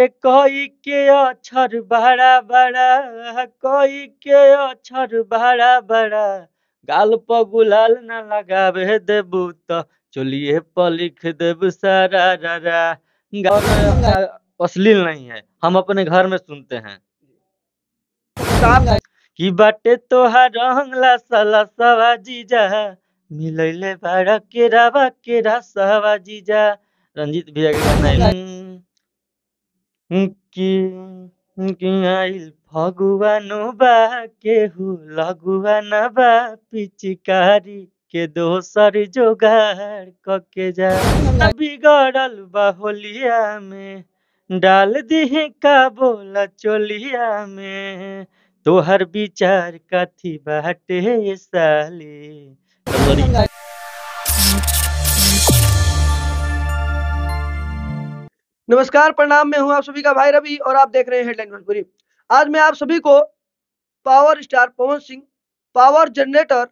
कोई के अक्षर बड़ा-बड़ा कोई के अक्षर बड़ा-बड़ा गाल पर गुलाल न लगावे देबू तो चलिए प लिख सारा रारा अश्लील नहीं है हम अपने घर में सुनते हैं कि बाटे तोहार रंगला साला सवा जीजा मिलैले बाड़ा केरावा केरा सवा जीजा रंजीत भैया के नहीं भगवान बा केहू लगुआ बा पिचकारी के दोसर जोगार कके जा बिगड़ल हाँ। बा होलिया में डाल दी का बोला चोलिया में तोहर विचार कथी बाटे साली हाँ। नमस्कार प्रणाम मैं हूं आप सभी का भाई रवि और आप देख रहे हैं हेडलाइन भोजपुरी आज मैं आप सभी को power star Pawan Singh power generator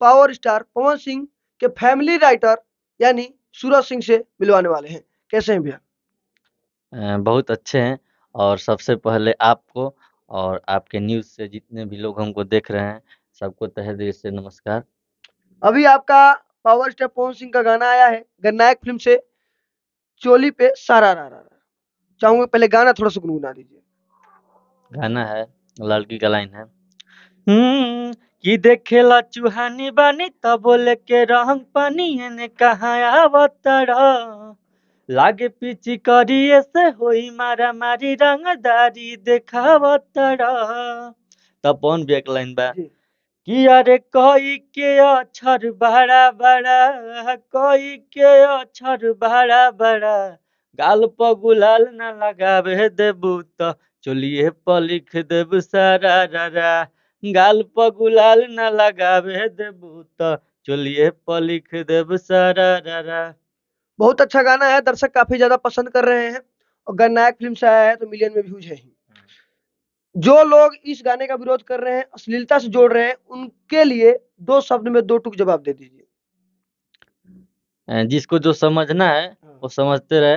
power star Pawan Singh के फैमिली राइटर यानी सूरज सिंह से मिलवाने वाले हैं कैसे हैं भैया बहुत अच्छे हैं और सबसे पहले आपको और आपके न्यूज से जितने भी लोग हमको देख रहे हैं सबको तहे दिल से नमस्कार अभी आपका पावर स्टार पवन सिंह का गाना आया है गन्नायक फिल्म से चोली पे सारा रा रा चाहूंगा पहले गाना थोड़ा सा गुनगुना दीजिए गाना है लड़की का लाइन है हम्म, की देखे ला चुहानी बानी तब बोले के रंग पानी ने कहा आवतर लागे पीछे करी ऐसे होई मारा मारी रंगदारी देखावतर तपन भी एक लाइन बा यारे कोई के अक्षर बड़ा बड़ा कोई के अक्षर बड़ा बड़ा गाल पर गुलाल न लगावे देबू तो चलिए प लिख देब सारा रारा गाल पर गुलाल न लगावे देबू तो चलिए प लिख देब सारा रारा बहुत अच्छा गाना है दर्शक काफी ज्यादा पसंद कर रहे हैं और नायक फिल्म से आया है तो मिलियन में व्यूज है ही जो लोग इस गाने का विरोध कर रहे हैं अश्लीलता से जोड़ रहे हैं उनके लिए दो शब्द में दो टुक जवाब दे दीजिए जिसको जो समझना है हाँ। वो समझते रहे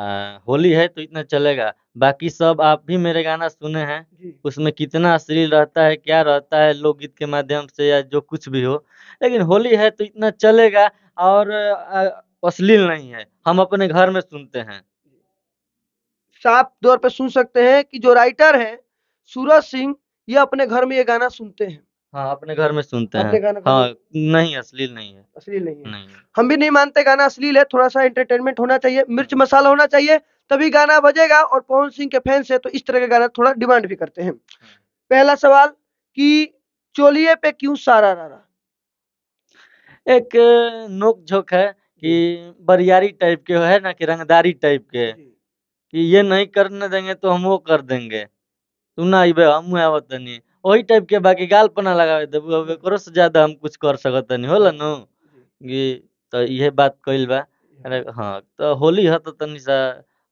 आ, होली है तो इतना चलेगा बाकी सब आप भी मेरे गाना सुने हैं उसमें कितना अश्लील रहता है क्या रहता है लोकगीत के माध्यम से या जो कुछ भी हो लेकिन होली है तो इतना चलेगा और अश्लील नहीं है हम अपने घर में सुनते हैं साफ तौर पर सुन सकते हैं कि जो राइटर हैं सूरज सिंह ये अपने घर में ये गाना सुनते हैं हाँ अपने घर में सुनते हैं हाँ नहीं अश्लील नहीं है अश्लील नहीं है नहीं हम भी नहीं मानते गाना अश्लील है थोड़ा सा एंटरटेनमेंट होना चाहिए मिर्च मसाला होना चाहिए तभी गाना बजेगा और पवन सिंह के फैंस है तो इस तरह का गाना थोड़ा डिमांड भी करते हैं पहला सवाल कि चोलिए पे क्यों सारा रारा एक नोक झोंक है कि बरियारी टाइप के है ना कि रंगदारी टाइप के कि ये नहीं करने देंगे तो हम वो कर देंगे तुना अइबे हमहू आवतानी वही टाइप के बाकी गाल पना ना लगावे देबू अब एक से ज्यादा हम कुछ कर सकतानी हो न कि त इहे बात कइल बा हाँ तो होली हत तनी सा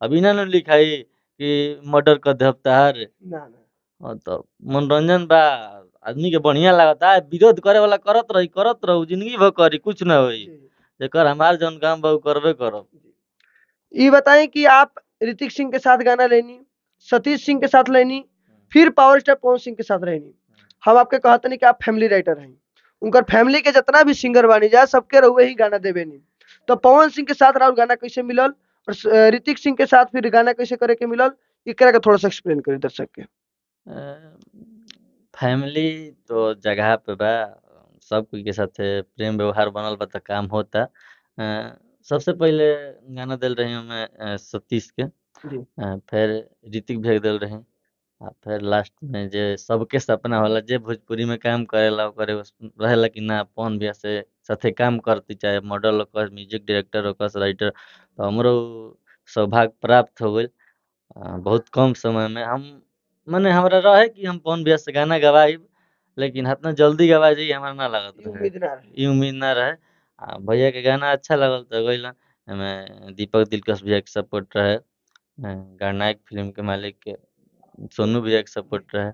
अभी ना नु लिखाई कि मर्डर क देब तार तो मनोरंजन बा आदमी के बढ़िया लागता विरोध करे वाला करत रही करत रहू जिंदगी भर करी कुछ ना हो जेकर हमार जन काम बहु करबे करब ये बताएं कि आप ऋतिक सिंह के साथ गाना लेनी सतीश सिंह के साथ लेनी फिर पावर स्टार पवन सिंह के साथ रहनी हम आपके कहते नहीं कि आप फैमिली राइटर हैं उनकर फैमिली के जितना भी सिंगर बानी जाए सबके रहुए ही गाना देवे नहीं तो पवन सिंह के साथ राहुल गाना कैसे मिलल और ऋतिक सिंह के साथ फिर गाना कैसे करे के मिलल ये के थोड़ा सा एक्सप्लेन करें दर्शक के फैमिली तो जगह पे बा सब कोई के साथ प्रेम व्यवहार बनल बा तो काम होता सबसे पहले गाना दिल रही मैं सतीश के फिर ऋतिक भेज दिल रही आ फिर लास्ट में जे सबके सपना होला जे भोजपुरी में काम करेला करे रहेला कि ना अपन भी से साथे काम करती चाहे मॉडल कर म्यूजिक डायरेक्टर ओकर राइटर तो हमरो सौभाग्य प्राप्त हो गइल बहुत कम समय में हम माने हमारा रहे कि हम पवन बिया से गाना गवाई लेकिन इतना जल्दी गवा जाइए हमारा ना लगत रहे उम्मीद ना रहे आ भैया के गाना अच्छा लगल तो गई हमें दीपक दिलकश भैया के सपोर्ट रहे गणनायक फिल्म के मालिक के सोनू भैया का सपोर्ट रहा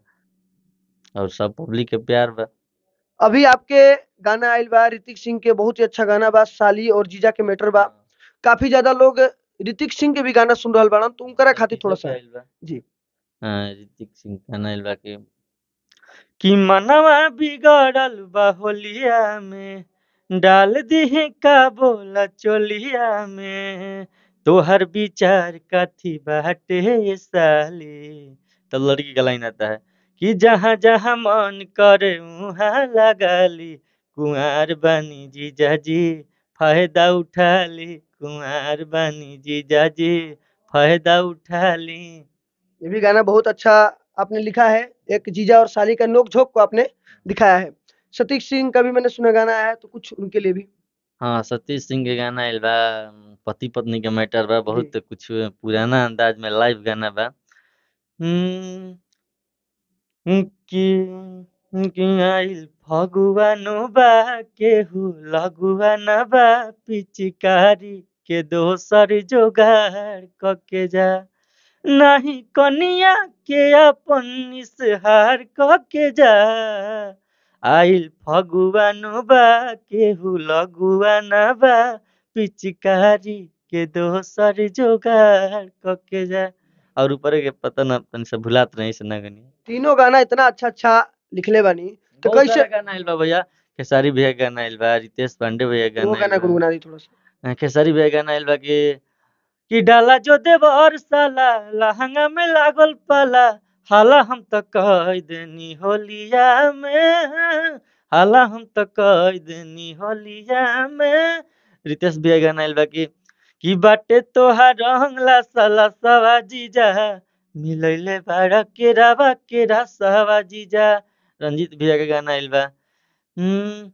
और सब पब्लिक के प्यार बा अभी आपके गाना आयल बा ऋतिक सिंह के बहुत ही अच्छा गाना बा साली और जीजा के मैटर बा हाँ। काफी ज्यादा लोग ऋतिक सिंह के भी गाना सुन रहा बड़ा तो उनका खातिर थोड़ा सा जी हाँ, ऋतिक सिंह गाना आयल बा के कि मनवा बिगड़ल बा होलिया में डाल दी का बोला चोलिया में तोहर विचार कथी बाटे साली तब तो लड़की का लाइन आता है कि जहाँ जहाँ मन करे वहाँ लगा ली कुंवर बनी जीजा जी फायदा उठा ली कुंवर बनी जीजा जी फायदा उठा ली ये भी गाना बहुत अच्छा आपने लिखा है एक जीजा और साली का नोक झोंक को आपने दिखाया है सतीश सिंह का भी मैंने सुना गाना आया तो कुछ उनके लिए भी हाँ सतीश सिंह के गाना पति पत्नी के मैटर बा बहुत कुछ पुराना अंदाज में लाइव गाना बा কি কি আইল ভগবানো বা কেহু লগুয়ানা বা পিচিকারি কে দোসর জোগাড় ককে যা নাহি কনিয়া কে আপন নিসহার ককে যা আইল ভগবানো বা কেহু লগুয়ানা বা পিচিকারি কে দোসর জোগাড় ককে যা और ऊपर के पता ना अपन से भुलात तो रहे से ना गनी तीनों गाना इतना अच्छा अच्छा लिखले बानी तो कैसे गाना आइल बा भैया खेसारी भैया गाना आइल बा रितेश पांडे भैया गाना वो गाना गुनगुना दी थोड़ा सा हाँ, खेसारी भैया गाना आइल बा के की डाला जो देव और साला लहंगा में लागल पाला हाला हम तो कह देनी होलिया में हाला हम तो कह देनी होलिया में रितेश भैया गाना आइल बा कि कि बाटे तोहार रंगला सला सवा जीजा मिलैले बाड़ा केरा बा केरा सवा जीजा रंजीत भैया के गाना इल बा हम्म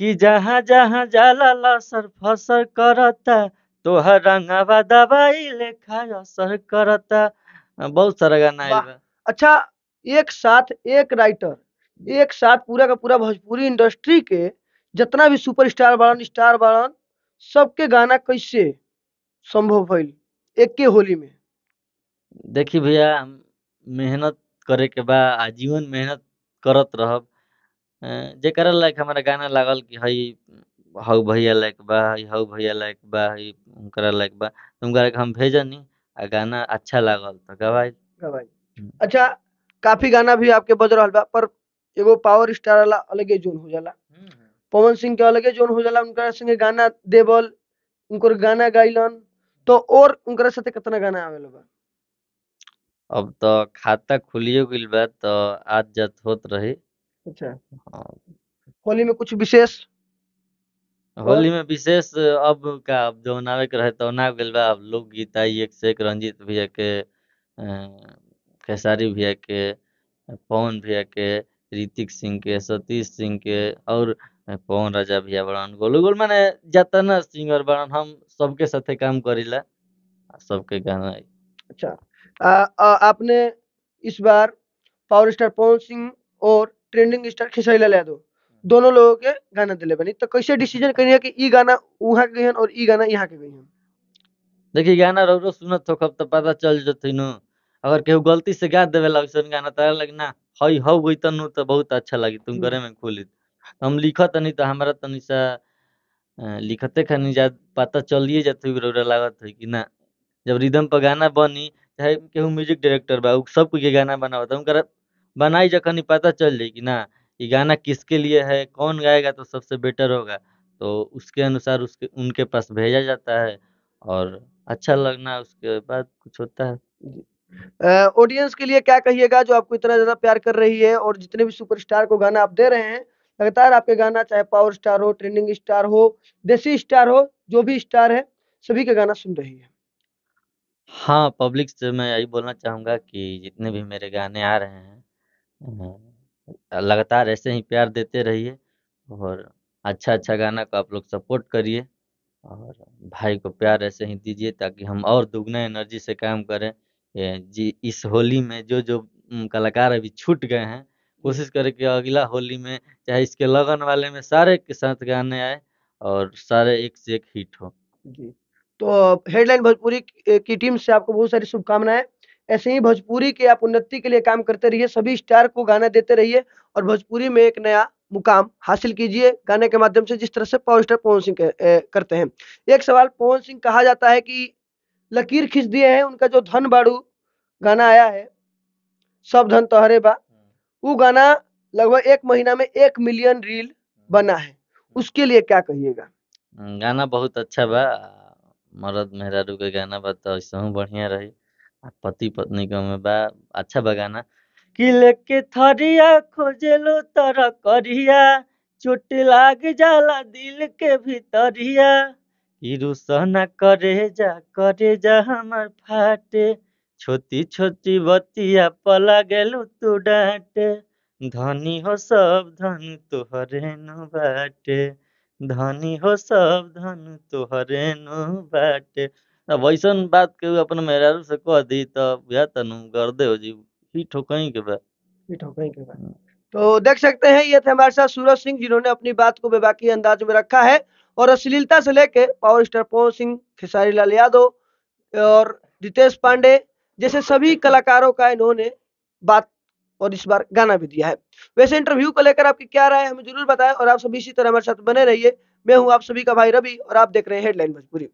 कि जहाँ जहाँ जाला लसर फसर करता तोहर रंगावा दवाई लेखा असर करता बहुत सारा गाना इल बा अच्छा एक साथ एक राइटर एक साथ पूरा का पूरा भोजपुरी इंडस्ट्री के जितना भी सुपरस्टार बाड़न स्टार बाड़न सबके गाना कैसे संभव भइल एके होली में देखी भैया मेहनत करे के बा आजीवन मेहनत करत रह जे जेकरा लायक हमारा गाना लागल कि हई हऊ भैया लायक बा हई हऊ भैया लायक बा हई हुनकरा लायक बा तुम हुनकरा हम भेजनी आ गाना अच्छा लागल त गवाई गवाई हम्म। अच्छा काफी गाना भी आपके बज रहल बा पर एगो पावर स्टार वाला अलगे जोन हो जाला हम्म, हम्म। पवन सिंह के अलगे जोन हो जाला उनका संगे गाना देवल उनकर गाना गाइलन तो और उनके साथ कितना गाना आवेल बा अब तो खाता खुलियो गइल बा तो आज जत होत रहे अच्छा हाँ, होली में कुछ विशेष होली में विशेष अब का अब जो नावे के रहे तौन तो ना गइल बा अब लोकगीत आई एक से एक रंजीत भैया के खेसारी भैया के पवन भैया के ऋतिक सिंह के सतीश सिंह के और कौन राजा भैया बड़न गोलू गोल मैंने जाता ना सिंगर बड़न हम सबके साथे काम करीला सबके गाना अच्छा आ, आ, आपने इस बार पावर स्टार पवन सिंह और ट्रेंडिंग स्टार खेसारी लाल यादव दोनों लोगों के गाना दिले बनी तो कैसे डिसीजन करिए कि ई गाना वहाँ के गई और ई गाना यहाँ के गई देखिए गाना रो रो सुनत हो तो कब तो पता चल जती न अगर केहू गलती से गा देवे लगसन गाना तारा लगना हई हो गई तनु तो बहुत अच्छा लगी तुम करे हम्म। में खुली हम लिख तनी तो हमारा तनी सा लिखते खानी जा पता चलिए जाते रउरा लागत है कि ना जब रिदम पर गाना बनी चाहे केहू म्यूजिक डायरेक्टर बा सब के गाना बनावत उनका बनाई जखनी पता चल जाए कि ना ये गाना किसके लिए है कौन गाएगा तो सबसे बेटर होगा तो उसके अनुसार उसके उनके पास भेजा जाता है और अच्छा लगना उसके बाद कुछ होता है ऑडियंस के लिए क्या कहिएगा जो आपको इतना ज्यादा प्यार कर रही है और जितने भी सुपरस्टार को गाना आप दे रहे हैं लगातार आपके गाना चाहे पावर स्टार हो ट्रेंडिंग स्टार हो देसी स्टार हो जो भी स्टार है सभी का गाना सुन रही है हाँ पब्लिक से मैं यही बोलना चाहूंगा कि जितने भी मेरे गाने आ रहे हैं लगातार ऐसे ही प्यार देते रहिए और अच्छा अच्छा गाना को आप लोग सपोर्ट करिए और भाई को प्यार ऐसे ही दीजिए ताकि हम और दुगना एनर्जी से काम करें जी इस होली में जो जो कलाकार अभी छूट गए हैं कोशिश करे कि अगला होली में चाहे इसके लगन वाले में सारे के साथ गाने आए और सारे एक से एक हिट हो जी तो हेडलाइन भोजपुरी की टीम से आपको बहुत सारी शुभकामनाएं ऐसे ही भोजपुरी के आप उन्नति के लिए काम करते रहिए सभी स्टार को गाना देते रहिए और भोजपुरी में एक नया मुकाम हासिल कीजिए गाने के माध्यम से जिस तरह से पावर स्टार पवन सिंह करते हैं एक सवाल पवन सिंह कहा जाता है कि लकीर खींच दिए हैं उनका जो धन बाड़ू गाना आया है सब धन तोहरे बा वो गाना लगभग एक महीना में एक मिलियन रील बना है उसके लिए क्या कहिएगा हम्म, गाना बहुत अच्छा बा मरद मेहरारू के गाना बा तो बढ़िया रही पति पत्नी का में बा अच्छा बा गाना कि लेके थरिया खोजेलो तर करिया चोट लाग जाला दिल के भीतरिया इरुसना करे जा करे जा हमर फाटे छोटी छोटी बतिया पला गलू तू डांटे धनी हो सब धन तुहरे तो नु बाटे धनी हो सब धन तुहरे तो नु बाटे अब ऐसन बात के अपन मेरा से कह दी तो बुझा तनु कर दे हो जी ही ठोकई के बा ही ठोकई के बा हाँ। तो देख सकते हैं ये थे हमारे साथ सूरज सिंह जिन्होंने अपनी बात को बेबाकी अंदाज में रखा है और अश्लीलता से लेकर पावर स्टार पवन सिंह खेसारी लाल यादव और रितेश पांडे जैसे सभी कलाकारों का इन्होंने बात और इस बार गाना भी दिया है वैसे इंटरव्यू को लेकर आपकी क्या राय है हमें जरूर बताएं और आप सभी इसी तरह हमारे साथ बने रहिए मैं हूं आप सभी का भाई रवि और आप देख रहे हैं हेडलाइन मजबूरी